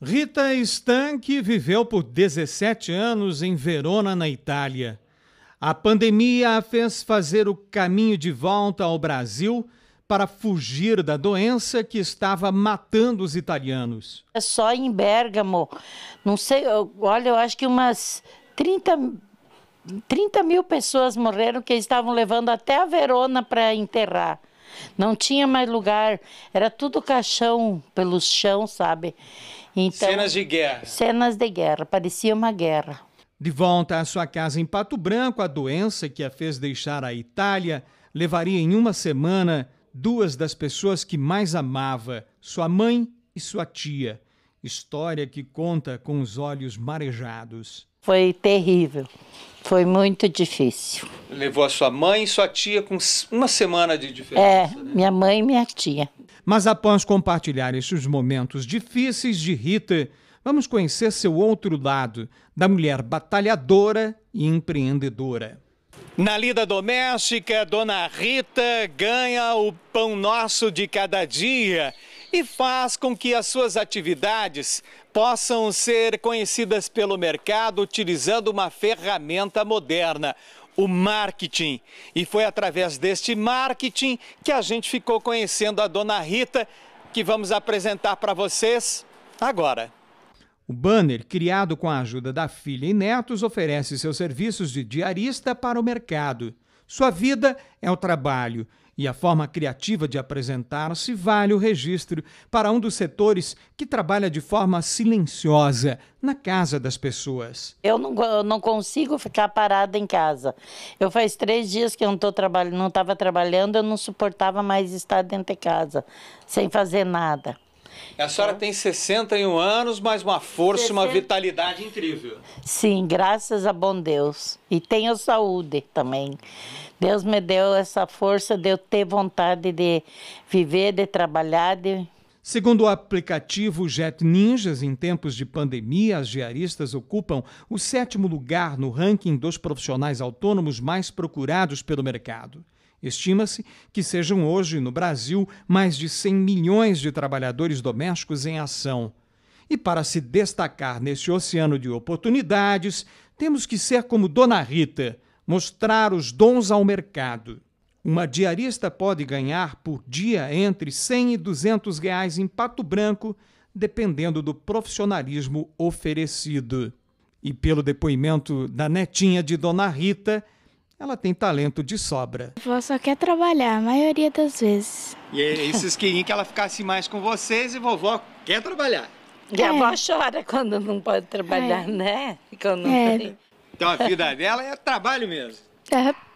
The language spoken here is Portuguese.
Rita Stank viveu por 17 anos em Verona, na Itália. A pandemia a fez fazer o caminho de volta ao Brasil para fugir da doença que estava matando os italianos. É só em Bergamo, não sei, eu, olha, eu acho que umas 30, 30 mil pessoas morreram que estavam levando até a Verona para enterrar. Não tinha mais lugar, era tudo caixão pelo chão, sabe? Então, cenas de guerra. Cenas de guerra, parecia uma guerra. De volta à sua casa em Pato Branco, a doença que a fez deixar a Itália levaria em uma semana duas das pessoas que mais amava, sua mãe e sua tia. História que conta com os olhos marejados. Foi terrível. Foi muito difícil. Levou a sua mãe e sua tia com uma semana de diferença. É, né? minha mãe e minha tia. Mas após compartilhar esses momentos difíceis de Rita, vamos conhecer seu outro lado, da mulher batalhadora e empreendedora. Na lida doméstica, Dona Rita ganha o pão nosso de cada dia e faz com que as suas atividades possam ser conhecidas pelo mercado utilizando uma ferramenta moderna, o marketing. E foi através deste marketing que a gente ficou conhecendo a dona Rita, que vamos apresentar para vocês agora. O banner, criado com a ajuda da filha e netos, oferece seus serviços de diarista para o mercado. Sua vida é o trabalho e a forma criativa de apresentar-se vale o registro para um dos setores que trabalha de forma silenciosa na casa das pessoas. Eu não, eu não consigo ficar parada em casa. Eu faz três dias que eu não trabalhando, não estava trabalhando, eu não suportava mais estar dentro de casa, sem fazer nada. E a senhora então, tem 61 anos, mas uma força, 60... uma vitalidade incrível. Sim, graças a bom Deus. E tenho saúde também. Deus me deu essa força de eu ter vontade de viver, de trabalhar, de Segundo o aplicativo Jet Ninjas, em tempos de pandemia, as diaristas ocupam o sétimo lugar no ranking dos profissionais autônomos mais procurados pelo mercado. Estima-se que sejam hoje no Brasil mais de 100 milhões de trabalhadores domésticos em ação. E para se destacar nesse oceano de oportunidades, temos que ser como Dona Rita, mostrar os dons ao mercado. Uma diarista pode ganhar por dia entre 100 e 200 reais em pato branco, dependendo do profissionalismo oferecido. E pelo depoimento da netinha de Dona Rita, ela tem talento de sobra. A só quer trabalhar, a maioria das vezes. E vocês é queriam que ela ficasse mais com vocês e vovó quer trabalhar. E a vovó é. chora quando não pode trabalhar, é. né? Quando é. não é. Tem. Então a vida dela é trabalho mesmo. É.